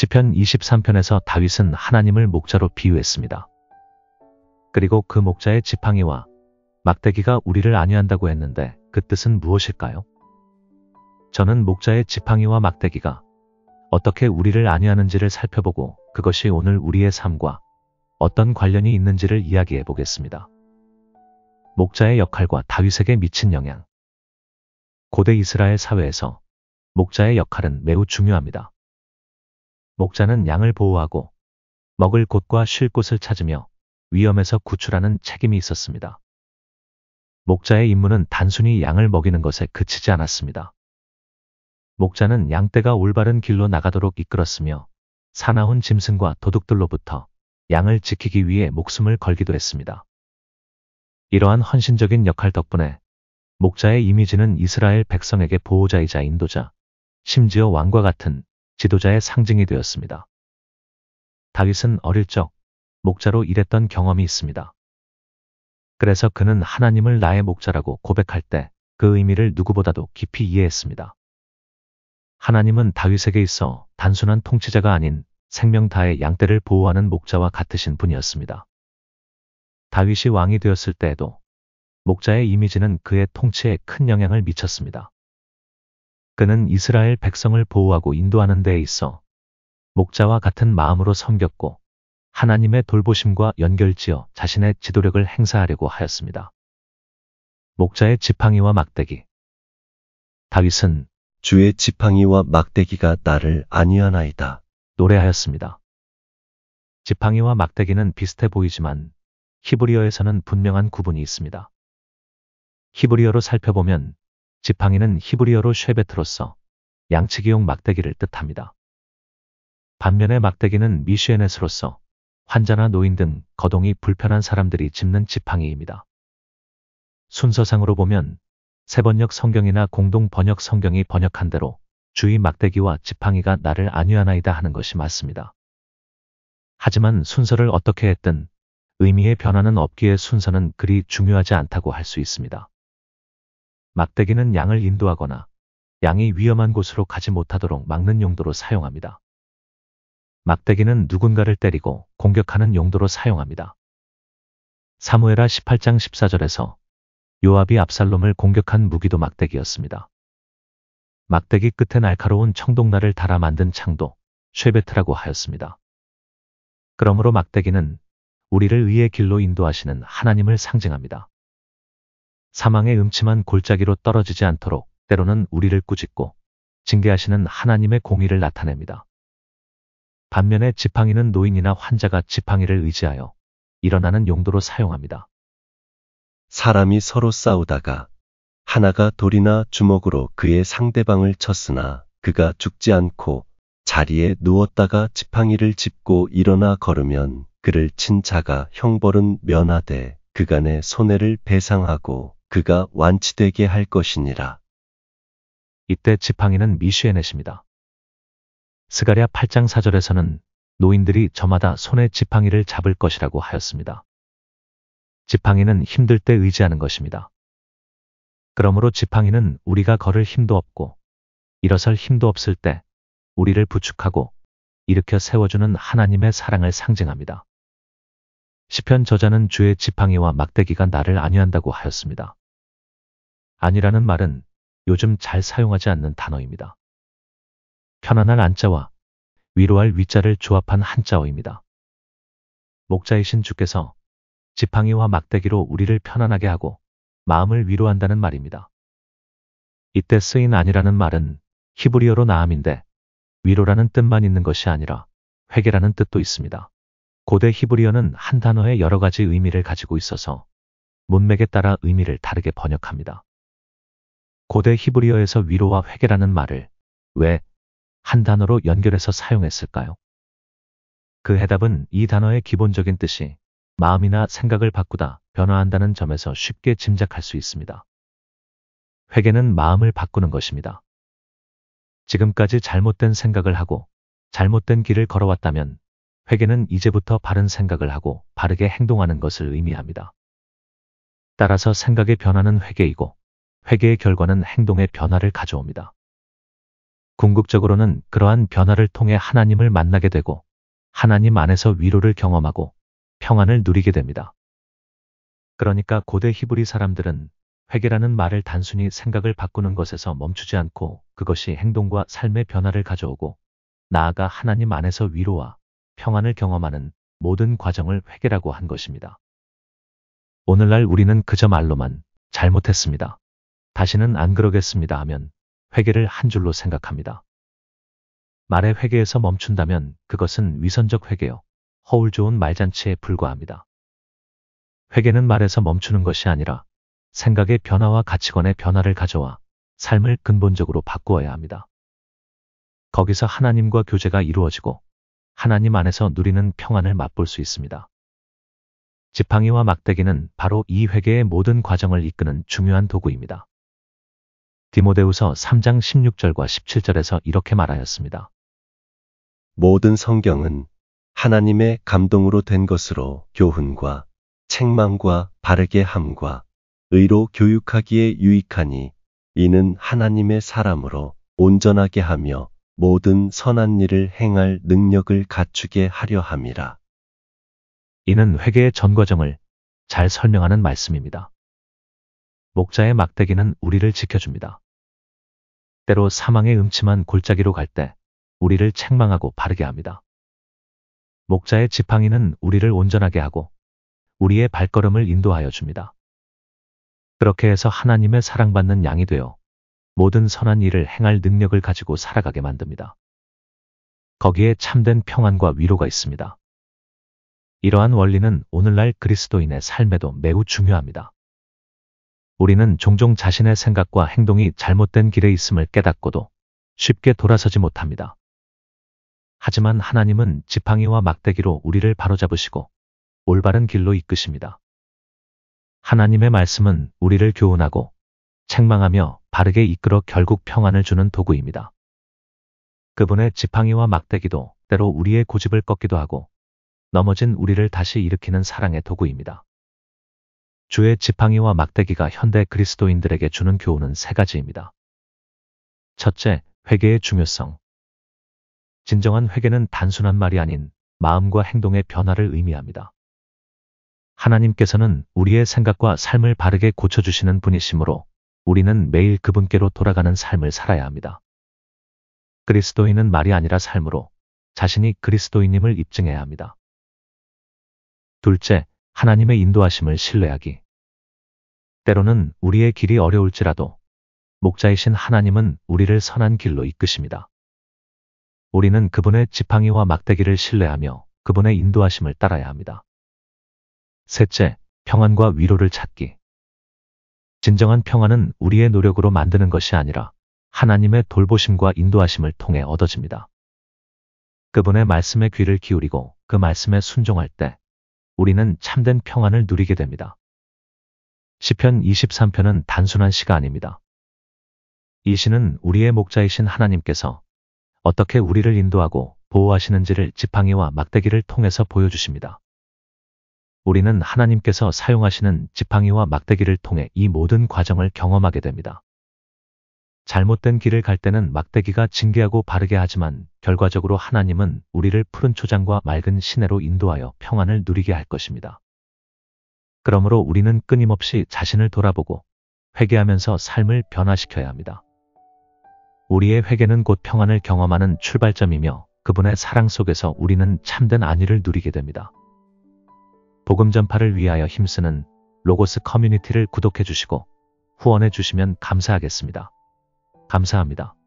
시편 23편에서 다윗은 하나님을 목자로 비유했습니다. 그리고 그 목자의 지팡이와 막대기가 우리를 안위한다고 했는데 그 뜻은 무엇일까요? 저는 목자의 지팡이와 막대기가 어떻게 우리를 안위하는지를 살펴보고 그것이 오늘 우리의 삶과 어떤 관련이 있는지를 이야기해 보겠습니다. 목자의 역할과 다윗에게 미친 영향 고대 이스라엘 사회에서 목자의 역할은 매우 중요합니다. 목자는 양을 보호하고 먹을 곳과 쉴 곳을 찾으며 위험에서 구출하는 책임이 있었습니다. 목자의 임무는 단순히 양을 먹이는 것에 그치지 않았습니다. 목자는 양떼가 올바른 길로 나가도록 이끌었으며 사나운 짐승과 도둑들로부터 양을 지키기 위해 목숨을 걸기도 했습니다. 이러한 헌신적인 역할 덕분에 목자의 이미지는 이스라엘 백성에게 보호자이자 인도자, 심지어 왕과 같은 지도자의 상징이 되었습니다. 다윗은 어릴 적 목자로 일했던 경험이 있습니다. 그래서 그는 하나님을 나의 목자라고 고백할 때 그 의미를 누구보다도 깊이 이해했습니다. 하나님은 다윗에게 있어 단순한 통치자가 아닌 생명 다의 양떼를 보호하는 목자와 같으신 분이었습니다. 다윗이 왕이 되었을 때에도 목자의 이미지는 그의 통치에 큰 영향을 미쳤습니다. 그는 이스라엘 백성을 보호하고 인도하는 데에 있어 목자와 같은 마음으로 섬겼고 하나님의 돌보심과 연결지어 자신의 지도력을 행사하려고 하였습니다. 목자의 지팡이와 막대기 다윗은 주의 지팡이와 막대기가 나를 아니하나이다 노래하였습니다. 지팡이와 막대기는 비슷해 보이지만 히브리어에서는 분명한 구분이 있습니다. 히브리어로 살펴보면 지팡이는 히브리어로 쉐베트로서 양치기용 막대기를 뜻합니다. 반면에 막대기는 미쉐넷으로서 환자나 노인 등 거동이 불편한 사람들이 짚는 지팡이입니다. 순서상으로 보면 세번역 성경이나 공동 번역 성경이 번역한 대로 주의 막대기와 지팡이가 나를 안위하나이다 하는 것이 맞습니다. 하지만 순서를 어떻게 했든 의미의 변화는 없기에 순서는 그리 중요하지 않다고 할 수 있습니다. 막대기는 양을 인도하거나 양이 위험한 곳으로 가지 못하도록 막는 용도로 사용합니다. 막대기는 누군가를 때리고 공격하는 용도로 사용합니다. 사무에라 18장 14절에서 요압이 압살롬을 공격한 무기도 막대기였습니다. 막대기 끝에 날카로운 청동날을 달아 만든 창도 쉐베트라고 하였습니다. 그러므로 막대기는 우리를 의의 길로 인도하시는 하나님을 상징합니다. 사망의 음침한 골짜기로 떨어지지 않도록 때로는 우리를 꾸짖고 징계하시는 하나님의 공의를 나타냅니다. 반면에 지팡이는 노인이나 환자가 지팡이를 의지하여 일어나는 용도로 사용합니다. 사람이 서로 싸우다가 하나가 돌이나 주먹으로 그의 상대방을 쳤으나 그가 죽지 않고 자리에 누웠다가 지팡이를 짚고 일어나 걸으면 그를 친 자가 형벌은 면하되 그간의 손해를 배상하고 그가 완치되게 할 것이니라. 이때 지팡이는 미쉬에넷입니다. 스가랴 8장 4절에서는 노인들이 저마다 손에 지팡이를 잡을 것이라고 하였습니다. 지팡이는 힘들 때 의지하는 것입니다. 그러므로 지팡이는 우리가 걸을 힘도 없고 일어설 힘도 없을 때 우리를 부축하고 일으켜 세워주는 하나님의 사랑을 상징합니다. 시편 저자는 주의 지팡이와 막대기가 나를 안위한다고 하였습니다. 아니라는 말은 요즘 잘 사용하지 않는 단어입니다. 편안한 안자와 위로할 위자를 조합한 한자어입니다. 목자이신 주께서 지팡이와 막대기로 우리를 편안하게 하고 마음을 위로한다는 말입니다. 이때 쓰인 아니라는 말은 히브리어로 나함인데 위로라는 뜻만 있는 것이 아니라 회개라는 뜻도 있습니다. 고대 히브리어는 한 단어에 여러 가지 의미를 가지고 있어서 문맥에 따라 의미를 다르게 번역합니다. 고대 히브리어에서 위로와 회개라는 말을 왜 한 단어로 연결해서 사용했을까요? 그 해답은 이 단어의 기본적인 뜻이 마음이나 생각을 바꾸다, 변화한다는 점에서 쉽게 짐작할 수 있습니다. 회개는 마음을 바꾸는 것입니다. 지금까지 잘못된 생각을 하고 잘못된 길을 걸어왔다면 회개는 이제부터 바른 생각을 하고 바르게 행동하는 것을 의미합니다. 따라서 생각의 변화는 회개이고 회개의 결과는 행동의 변화를 가져옵니다. 궁극적으로는 그러한 변화를 통해 하나님을 만나게 되고 하나님 안에서 위로를 경험하고 평안을 누리게 됩니다. 그러니까 고대 히브리 사람들은 회개라는 말을 단순히 생각을 바꾸는 것에서 멈추지 않고 그것이 행동과 삶의 변화를 가져오고 나아가 하나님 안에서 위로와 평안을 경험하는 모든 과정을 회개라고 한 것입니다. 오늘날 우리는 그저 말로만 잘못했습니다. 다시는 안 그러겠습니다 하면 회개를 한 줄로 생각합니다. 말의 회개에서 멈춘다면 그것은 위선적 회개요. 허울 좋은 말잔치에 불과합니다. 회개는 말에서 멈추는 것이 아니라 생각의 변화와 가치관의 변화를 가져와 삶을 근본적으로 바꾸어야 합니다. 거기서 하나님과 교제가 이루어지고 하나님 안에서 누리는 평안을 맛볼 수 있습니다. 지팡이와 막대기는 바로 이 회개의 모든 과정을 이끄는 중요한 도구입니다. 디모데우서 3장 16절과 17절에서 이렇게 말하였습니다. 모든 성경은 하나님의 감동으로 된 것으로 교훈과 책망과 바르게 함과 의로 교육하기에 유익하니 이는 하나님의 사람으로 온전하게 하며 모든 선한 일을 행할 능력을 갖추게 하려 함이라. 이는 회개의 전 과정을 잘 설명하는 말씀입니다. 목자의 막대기는 우리를 지켜줍니다. 때로 사망의 음침한 골짜기로 갈 때 우리를 책망하고 바르게 합니다. 목자의 지팡이는 우리를 온전하게 하고 우리의 발걸음을 인도하여 줍니다. 그렇게 해서 하나님의 사랑받는 양이 되어 모든 선한 일을 행할 능력을 가지고 살아가게 만듭니다. 거기에 참된 평안과 위로가 있습니다. 이러한 원리는 오늘날 그리스도인의 삶에도 매우 중요합니다. 우리는 종종 자신의 생각과 행동이 잘못된 길에 있음을 깨닫고도 쉽게 돌아서지 못합니다. 하지만 하나님은 지팡이와 막대기로 우리를 바로잡으시고 올바른 길로 이끄십니다. 하나님의 말씀은 우리를 교훈하고 책망하며 바르게 이끌어 결국 평안을 주는 도구입니다. 그분의 지팡이와 막대기도 때로 우리의 고집을 꺾기도 하고 넘어진 우리를 다시 일으키는 사랑의 도구입니다. 주의 지팡이와 막대기가 현대 그리스도인들에게 주는 교훈은 세 가지입니다. 첫째, 회개의 중요성. 진정한 회개는 단순한 말이 아닌 마음과 행동의 변화를 의미합니다. 하나님께서는 우리의 생각과 삶을 바르게 고쳐주시는 분이시므로 우리는 매일 그분께로 돌아가는 삶을 살아야 합니다. 그리스도인은 말이 아니라 삶으로 자신이 그리스도인임을 입증해야 합니다. 둘째, 하나님의 인도하심을 신뢰하기. 때로는 우리의 길이 어려울지라도 목자이신 하나님은 우리를 선한 길로 이끄십니다. 우리는 그분의 지팡이와 막대기를 신뢰하며 그분의 인도하심을 따라야 합니다. 셋째, 평안과 위로를 찾기. 진정한 평안은 우리의 노력으로 만드는 것이 아니라 하나님의 돌보심과 인도하심을 통해 얻어집니다. 그분의 말씀에 귀를 기울이고 그 말씀에 순종할 때 우리는 참된 평안을 누리게 됩니다. 시편 23편은 단순한 시가 아닙니다. 이 시는 우리의 목자이신 하나님께서 어떻게 우리를 인도하고 보호하시는지를 지팡이와 막대기를 통해서 보여주십니다. 우리는 하나님께서 사용하시는 지팡이와 막대기를 통해 이 모든 과정을 경험하게 됩니다. 잘못된 길을 갈 때는 막대기가 징계하고 바르게 하지만 결과적으로 하나님은 우리를 푸른 초장과 맑은 시내로 인도하여 평안을 누리게 할 것입니다. 그러므로 우리는 끊임없이 자신을 돌아보고 회개하면서 삶을 변화시켜야 합니다. 우리의 회개는 곧 평안을 경험하는 출발점이며 그분의 사랑 속에서 우리는 참된 안위를 누리게 됩니다. 복음 전파를 위하여 힘쓰는 로고스 커뮤니티를 구독해 주시고 후원해 주시면 감사하겠습니다. 감사합니다.